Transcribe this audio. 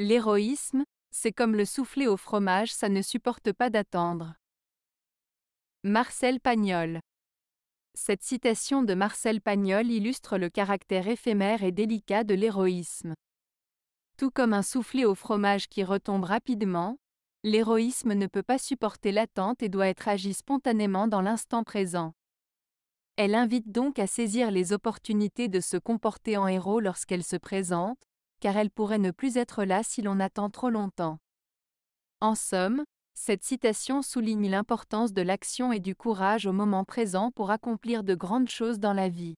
L'héroïsme, c'est comme le soufflé au fromage, ça ne supporte pas d'attendre. Marcel Pagnol Cette citation de Marcel Pagnol illustre le caractère éphémère et délicat de l'héroïsme. Tout comme un soufflé au fromage qui retombe rapidement, l'héroïsme ne peut pas supporter l'attente et doit être agi spontanément dans l'instant présent. Elle invite donc à saisir les opportunités de se comporter en héros lorsqu'elles se présentent, car elle pourrait ne plus être là si l'on attend trop longtemps. En somme, cette citation souligne l'importance de l'action et du courage au moment présent pour accomplir de grandes choses dans la vie.